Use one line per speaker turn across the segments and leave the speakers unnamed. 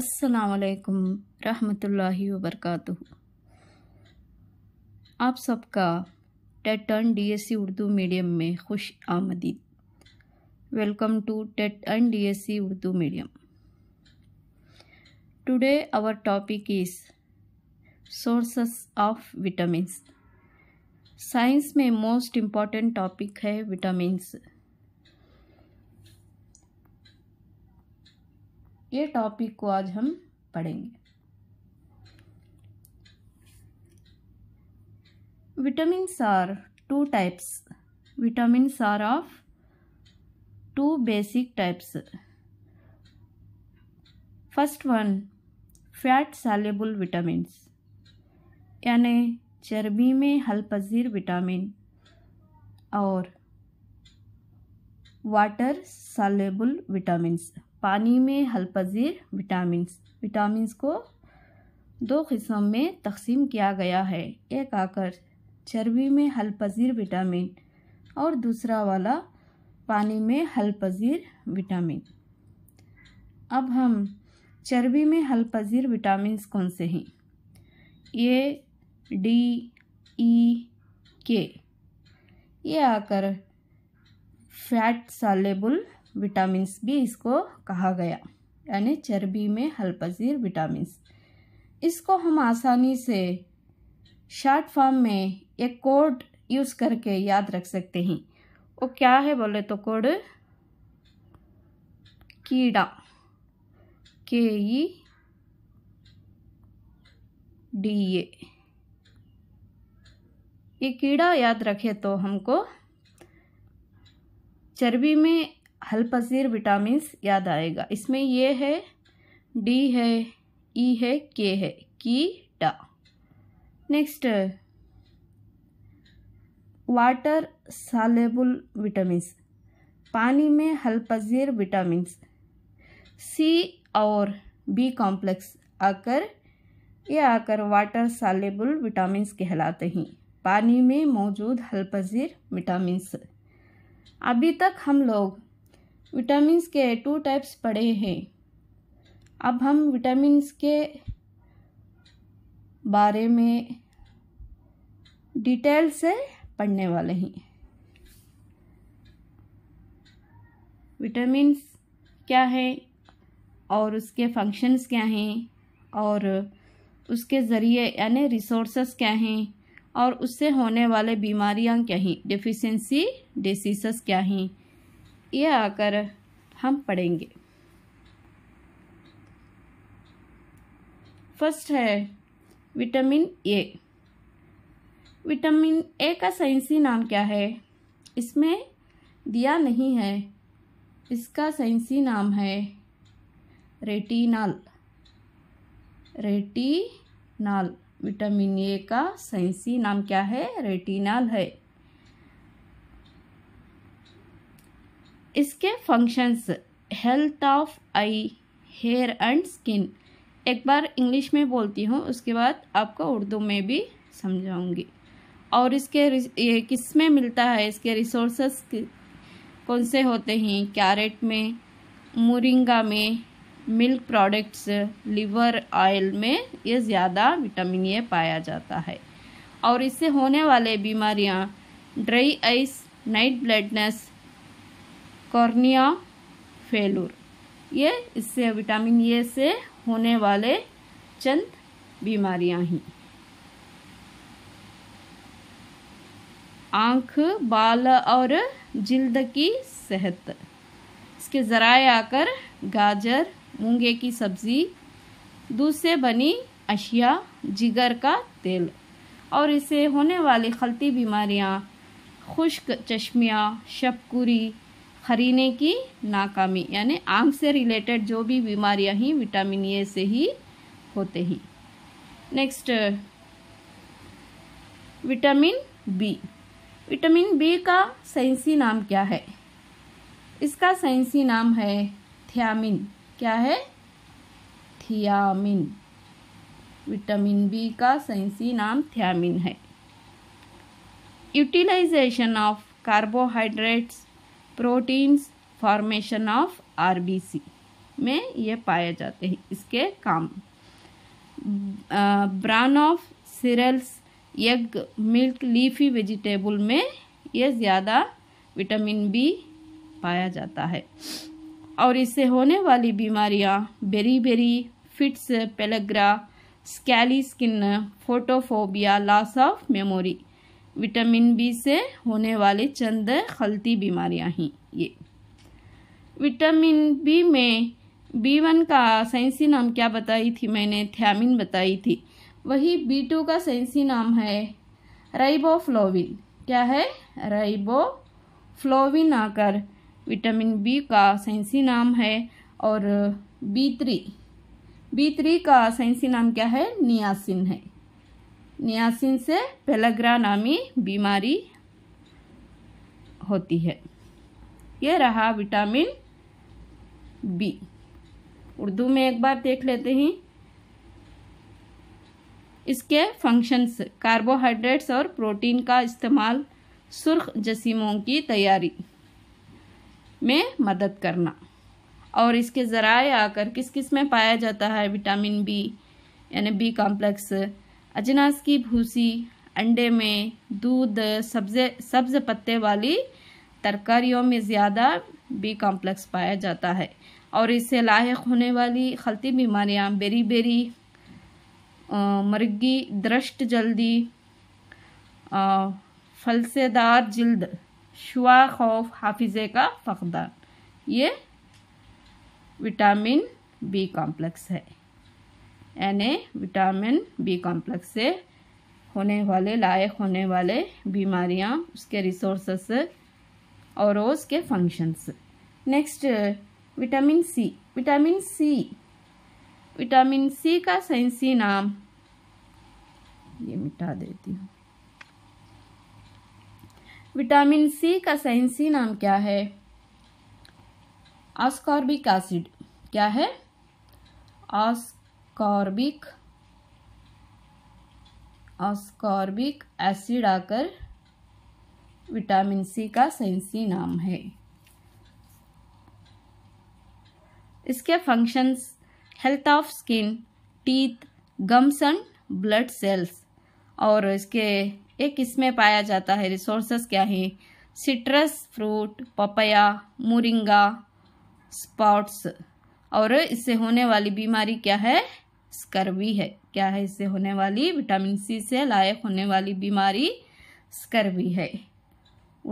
असलकम रहमतुल्लाहि वबरकatuह आप सबका TET S C Urdu medium में खुश आमदीद welcome to TET S C Urdu medium today our topic is sources of vitamins science में मोस्ट इम्पॉर्टेंट टॉपिक है विटामिन्स ये टॉपिक को आज हम पढ़ेंगे vitamins are two types vitamins are of two basic types first one fat soluble vitamins यानी चर्बी में हल पजीर विटामिन और वाटर सलेबल विटामिन पानी में हल पजीर विटामिन विटामिन को दो किस्म में तकसीम किया गया है एक आकर चर्बी में हल पजीर विटामिन और दूसरा वाला पानी में हल पजीर विटामिन अब हम चर्बी में हल पजीर विटामिन कौन से हैं ये डी ई के ये आकर फैट सालेबुल विटामिन भी इसको कहा गया यानी चर्बी में हलपजीर विटामिन इसको हम आसानी से शार्ट फॉर्म में एक कोड यूज़ करके याद रख सकते हैं वो क्या है बोले तो कोड कीड़ा के ई डी ए ये कीड़ा याद रखे तो हमको चर्बी में हल पसीर विटामिन याद आएगा इसमें ये है डी है ई है के है कीटा नेक्स्ट वाटर सालेबुल विटामिन पानी में हल पसीर विटामिन सी और बी कॉम्प्लेक्स आकर ये आकर वाटर सालेबुल विटामिन कहलाते हैं पानी में मौजूद पजीर विटामिन्स अभी तक हम लोग विटामिन्स के टू टाइप्स पढ़े हैं अब हम विटामिन के बारे में डिटेल से पढ़ने वाले हैं विटामिन्स क्या है और उसके फंक्शंस क्या हैं और उसके ज़रिए यानी रिसोर्सेस क्या हैं और उससे होने वाले बीमारियां क्या हैं डिफिशेंसी डिसीज़ क्या हैं ये आकर हम पढ़ेंगे फर्स्ट है विटामिन ए विटामिन ए का साइंसी नाम क्या है इसमें दिया नहीं है इसका साइंसी नाम है रेटिनाल रेटिनाल विटामिन ए का साइंसी नाम क्या है रेटिनल है इसके functions health of eye hair and skin एक बार इंग्लिश में बोलती हूँ उसके बाद आपको उर्दू में भी समझाऊंगी और इसके ये किस में मिलता है इसके रिसोर्सेस कौन से होते हैं कैरेट में मुरिंगा में मिल्क प्रोडक्ट्स लिवर ऑयल में ये ज़्यादा विटामिन ए पाया जाता है और इससे होने वाले बीमारियाँ dry eyes night blindness cornea failure ये इससे विटामिन ए से होने वाले चंद बीमारियां ही आँख बाल और जिल्द की सेहत इसके ज़राए आकर गाजर मूंगे की सब्ज़ी दूध से बनी अशिया जिगर का तेल और इससे होने वाली खलती बीमारियां, खुश्क चश्मिया शपकुरी खरीने की नाकामी यानी आँख से रिलेटेड जो भी बीमारियां ही विटामिन ए से ही होते ही next vitamin B vitamin B का साइंसी नाम क्या है इसका साइंसी नाम है थियामिन क्या है थियामिन विटामिन बी का साइंसी नाम थियामिन है utilization of carbohydrates proteins formation of RBC में ये पाए जाते हैं इसके काम bran of cereals egg milk leafy vegetable में ये ज़्यादा विटामिन बी पाया जाता है और इससे होने वाली बीमारियां beriberi fits pellagra scaly skin photophobia loss of memory vitamin B से होने वाले चंद खलती बीमारियां हैं ये विटामिन बी में बी वन का साइंसी नाम क्या बताई थी मैंने थैमिन बताई थी वही बी टू का साइंसी नाम है राइबोफ्लोविन क्या है राइबोफ्लोविन आकर विटामिन बी का साइंसी नाम है और बी थ्री बी थ्री का साइंसी नाम क्या है नियासिन है नियासिन से पेलग्रा नामी बीमारी होती है यह रहा विटामिन बी उर्दू में एक बार देख लेते हैं इसके फंक्शंस कार्बोहाइड्रेट्स और प्रोटीन का इस्तेमाल सुर्ख जसीमों की तैयारी में मदद करना और इसके ज़राए आकर किस किस में पाया जाता है विटामिन बी यानी बी कॉम्प्लेक्स अजनास की भूसी अंडे में दूध सब्ज़े सब्ज़ पत्ते वाली तरकारियों में ज़्यादा बी कॉम्प्लेक्स पाया जाता है और इससे लाक होने वाली खलती बीमारियाँ बेरी बेरी मर्गी दृष्ट जल्दी फलसेदार जल्द शुआ खौफ हाफिज़े का फ़कदान ये विटामिन बी कॉम्प्लेक्स है यानी विटामिन बी कॉम्प्लेक्स से होने वाले लायक होने वाले बीमारियां उसके रिसोर्सेस और उसके functions next vitamin C vitamin C vitamin C का साइंसी नाम ये मिटा देती हूँ विटामिन सी का साइंसी नाम क्या है ऑस्कॉर्बिक एसिड क्या है ऑस्कॉर्बिक ऑस्कॉर्बिक एसिड आकर विटामिन सी का साइंसी नाम है इसके functions health of skin teeth gums and blood cells और इसके ये किसमें पाया जाता है रिसोर्सेस क्या है citrus fruit papaya moringa sprouts और इससे होने वाली बीमारी क्या है स्कर्वी है क्या है इससे होने वाली विटामिन सी से लायक होने वाली बीमारी स्कर्वी है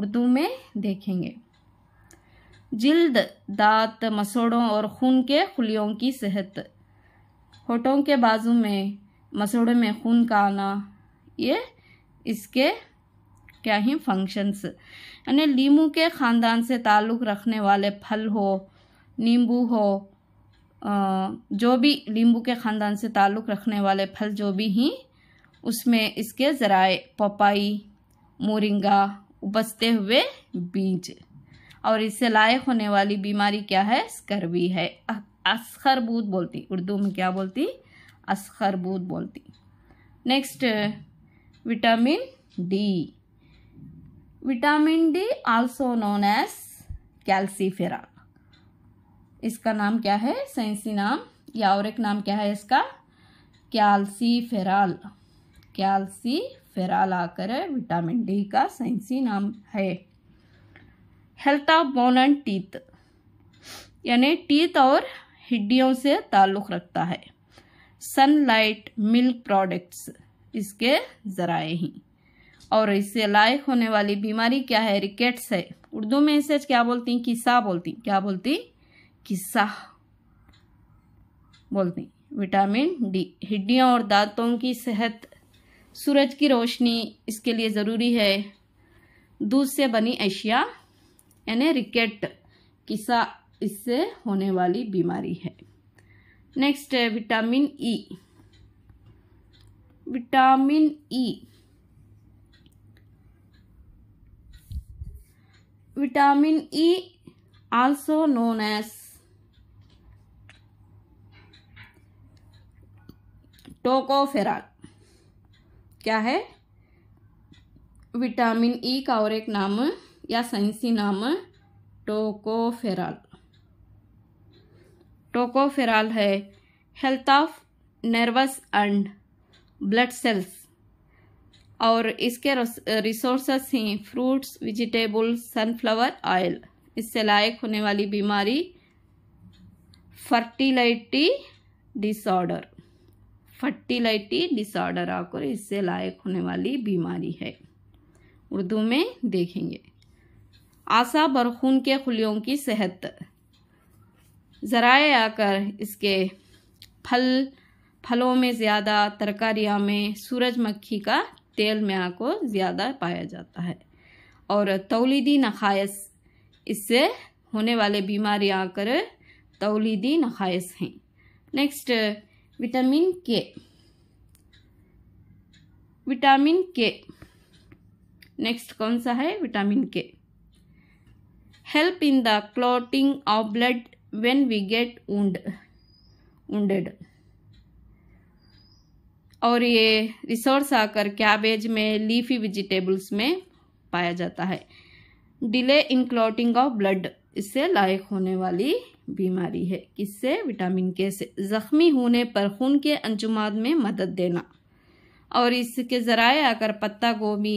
उर्दू में देखेंगे जिल्द दांत मसोड़ों और खून के खुलियों की सेहत होठों के बाजू में मसोड़े में खून का आना ये इसके क्या ही फंक्शंस यानी लीमू के ख़ानदान से ताल्लुक़ रखने वाले फल हो नींबू हो जो भी नींबू के ख़ानदान से ताल्लुक़ रखने वाले फल जो भी हैं उसमें इसके ज़राए पपाई मोरिंगा उपजते हुए बीज और इससे लायक होने वाली बीमारी क्या है स्कर्वी है अस्खरबूत बोलती उर्दू में क्या बोलती अस्खरबूत बोलती next vitamin D. Vitamin D also known as calcifera. इसका नाम क्या है साइंसी नाम या और एक नाम क्या है इसका कैल्सीफेराल कैल्सीफेराल आकर है विटामिन डी का साइंसी नाम है health of bone and teeth यानी टीथ और हड्डियों से ताल्लुक़ रखता है सनलाइट मिल्क प्रोडक्ट्स इसके ज़राए ही और इससे लायक होने वाली बीमारी क्या है रिकेट्स है उर्दू में इसे क्या बोलती किस्सा बोलती क्या बोलती किस्सा बोलती विटामिन डी हड्डियों और दांतों की सेहत सूरज की रोशनी इसके लिए ज़रूरी है दूध से बनी एशिया यानी रिकेट किस्सा इससे होने वाली बीमारी है नेक्स्ट है vitamin E e. Vitamin E vitamin E also known as tocopherol क्या है विटामिन ई e का और एक नाम या साइंसी नाम टोकोफेराल टोकोफेराल है health of nervous and blood cells और इसके रिसोर्सेस हैं फ्रूट्स वेजिटेबल सनफ्लावर ऑयल इससे लायक होने वाली बीमारी फर्टिलिटी डिसऑर्डर फर्टिलिटी डिसऑर्डर आकर इससे लायक होने वाली बीमारी है उर्दू में देखेंगे आशा बरखून के खुलियों की सेहत ज़राए आकर इसके फल फलों में ज़्यादा तरकारियाँ में सूरजमक्खी का तेल में आपको ज़्यादा पाया जाता है और तौलीदी नखायस इससे होने वाले बीमारियाँ आकर तौलीदी नखायस हैं next vitamin K vitamin K next कौन सा है vitamin K help in the clotting of blood when we get wound wounded और ये रिसोर्स आकर कैबेज में लीफी वेजिटेबल्स में पाया जाता है delay in clotting of blood इससे लायक होने वाली बीमारी है किससे विटामिन के से जख्मी होने पर खून के अंजुमाद में मदद देना और इसके ज़राए आकर पत्ता गोभी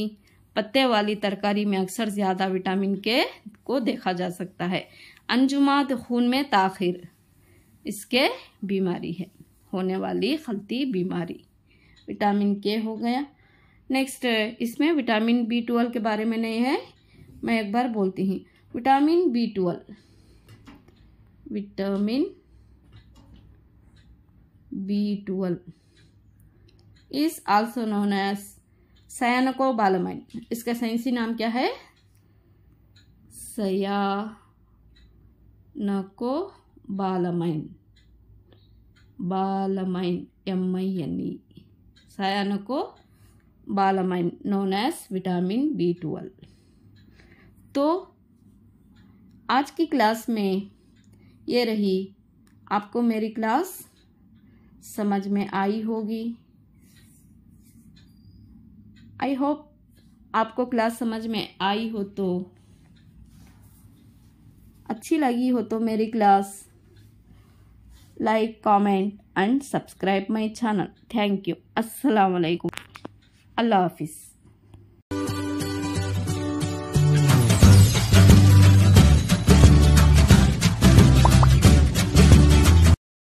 पत्ते वाली तरकारी में अक्सर ज़्यादा विटामिन के को देखा जा सकता है अंजुमाद खून में ताखिर इसके बीमारी है होने वाली खलती बीमारी विटामिन के हो गया नेक्स्ट इसमें विटामिन बी ट्वेल्व के बारे में नहीं है मैं एक बार बोलती हूँ vitamin B twelve vitamin B twelve is also known as cobalamin इसका साइंसी नाम क्या है cyanocobalamin cobalamin M I N E cyanocobalamin known as vitamin B12 तो आज की क्लास में ये रही आपको मेरी क्लास समझ में आई होगी आई होप आपको क्लास समझ में आई हो तो अच्छी लगी हो तो मेरी class like, comment and subscribe my channel. Thank you. Assalamualaikum. Allah Hafiz.